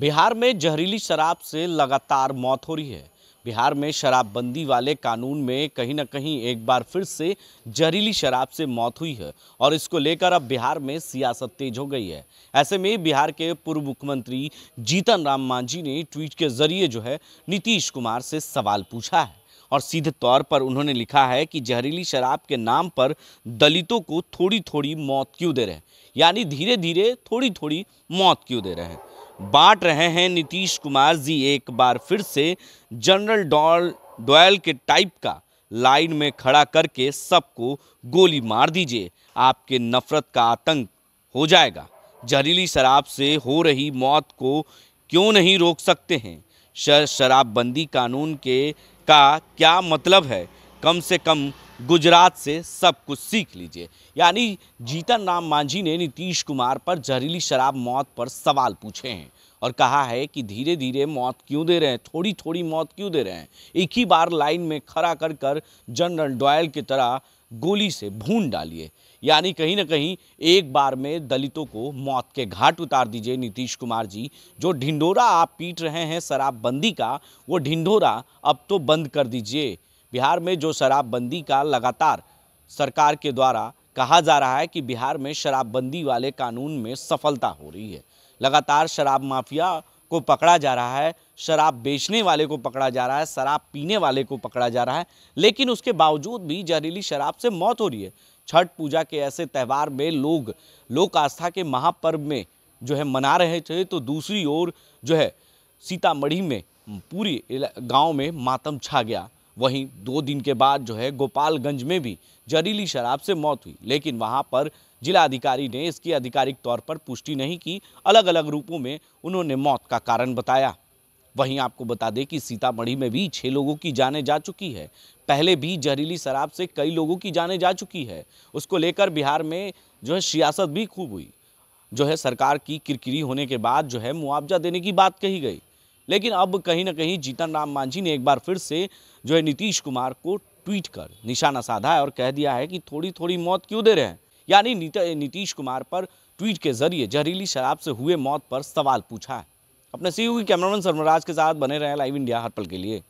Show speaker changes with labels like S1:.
S1: बिहार में जहरीली शराब से लगातार मौत हो रही है बिहार में शराबबंदी वाले कानून में कहीं ना कहीं एक बार फिर से जहरीली शराब से मौत हुई है और इसको लेकर अब बिहार में सियासत तेज हो गई है ऐसे में बिहार के पूर्व मुख्यमंत्री जीतन राम मांझी ने ट्वीट के जरिए जो है नीतीश कुमार से सवाल पूछा है और सीधे तौर पर उन्होंने लिखा है कि जहरीली शराब के नाम पर दलितों को थोड़ी थोड़ी मौत क्यों दे रहे हैं यानी धीरे धीरे थोड़ी थोड़ी मौत क्यों दे रहे हैं बांट रहे हैं नीतीश कुमार जी एक बार फिर से जनरल डॉल डोयल के टाइप का लाइन में खड़ा करके सबको गोली मार दीजिए आपके नफरत का आतंक हो जाएगा जहरीली शराब से हो रही मौत को क्यों नहीं रोक सकते हैं शराबबंदी कानून के का क्या मतलब है कम से कम गुजरात से सब कुछ सीख लीजिए यानी जीतन राम मांझी ने नीतीश कुमार पर जहरीली शराब मौत पर सवाल पूछे हैं और कहा है कि धीरे धीरे मौत क्यों दे रहे हैं थोड़ी थोड़ी मौत क्यों दे रहे हैं एक ही बार लाइन में खड़ा कर कर जनरल डॉयल की तरह गोली से भून डालिए यानी कहीं ना कहीं एक बार में दलितों को मौत के घाट उतार दीजिए नीतीश कुमार जी जो ढिंडोरा आप पीट रहे हैं शराबबंदी का वो ढिंडोरा अब तो बंद कर दीजिए बिहार में जो शराबबंदी का लगातार सरकार के द्वारा कहा जा रहा है कि बिहार में शराबबंदी वाले कानून में सफलता हो रही है लगातार शराब माफिया को पकड़ा जा रहा है शराब बेचने वाले को पकड़ा जा रहा है शराब पीने वाले को पकड़ा जा रहा है लेकिन उसके बावजूद भी जहरीली शराब से मौत हो रही है छठ पूजा के ऐसे त्यौहार में लोग लोक आस्था के महापर्व में जो है मना रहे थे तो दूसरी ओर जो है सीतामढ़ी में पूरी गांव में मातम छा गया वहीं दो दिन के बाद जो है गोपालगंज में भी जहरीली शराब से मौत हुई लेकिन वहां पर जिला अधिकारी ने इसकी आधिकारिक तौर पर पुष्टि नहीं की अलग अलग रूपों में उन्होंने मौत का कारण बताया वहीं आपको बता दें कि सीतामढ़ी में भी छः लोगों की जाने जा चुकी है पहले भी जहरीली शराब से कई लोगों की जाने जा चुकी है उसको लेकर बिहार में जो है सियासत भी खूब हुई जो है सरकार की किरकिरी होने के बाद जो है मुआवजा देने की बात कही गई लेकिन अब कहीं ना कहीं जीतन राम मांझी ने एक बार फिर से जो है नीतीश कुमार को ट्वीट कर निशाना साधा है और कह दिया है कि थोड़ी थोड़ी मौत क्यों दे रहे हैं यानी नीतीश कुमार पर ट्वीट के जरिए जहरीली शराब से हुए मौत पर सवाल पूछा है अपने सीयू की कैमरामैन सरमराज के साथ बने रहे लाइव इंडिया पल के लिए